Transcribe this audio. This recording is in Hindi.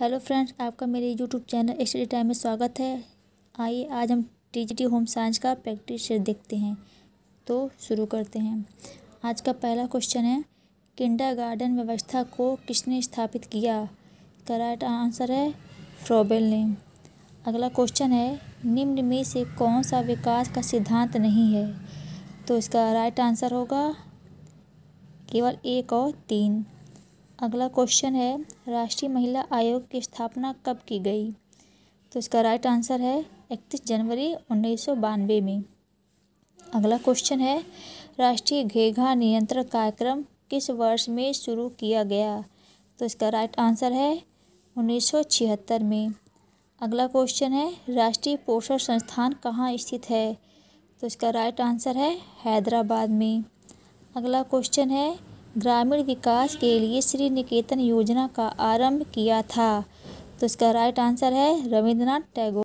हेलो फ्रेंड्स आपका मेरे यूट्यूब चैनल स्टडी टाइम में स्वागत है आइए आज हम टीजीटी होम साइंस का प्रैक्टिस देखते हैं तो शुरू करते हैं आज का पहला क्वेश्चन है गार्डन व्यवस्था को किसने स्थापित किया करेक्ट आंसर है फ्रोबेल ने अगला क्वेश्चन है निम्न में से कौन सा विकास का सिद्धांत नहीं है तो इसका राइट आंसर होगा केवल एक और तीन अगला क्वेश्चन है राष्ट्रीय महिला आयोग की स्थापना कब की गई तो इसका राइट आंसर है इकतीस जनवरी उन्नीस में अगला क्वेश्चन है राष्ट्रीय घेघा नियंत्रण कार्यक्रम किस वर्ष में शुरू किया गया तो इसका राइट आंसर है छिहत्तर में अगला क्वेश्चन है राष्ट्रीय पोषण संस्थान कहाँ स्थित है तो इसका राइट आंसर है हैदराबाद में अगला क्वेश्चन है ग्रामीण विकास के लिए श्री निकेतन योजना का आरंभ किया था तो इसका राइट आंसर है रविंद्रनाथ टैगोर